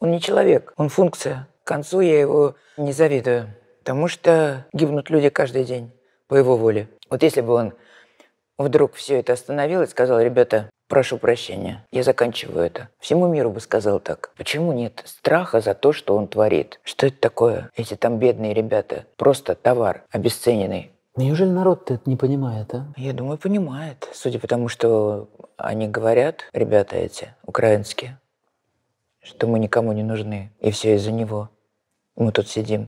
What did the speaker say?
Он не человек, он функция. К концу я его не завидую, потому что гибнут люди каждый день по его воле. Вот если бы он вдруг все это остановил и сказал, ребята, прошу прощения, я заканчиваю это. Всему миру бы сказал так. Почему нет страха за то, что он творит? Что это такое? Эти там бедные ребята. Просто товар обесцененный. Неужели народ это не понимает, а? Я думаю, понимает. Судя по тому, что они говорят, ребята эти, украинские что мы никому не нужны, и все из-за него. Мы тут сидим,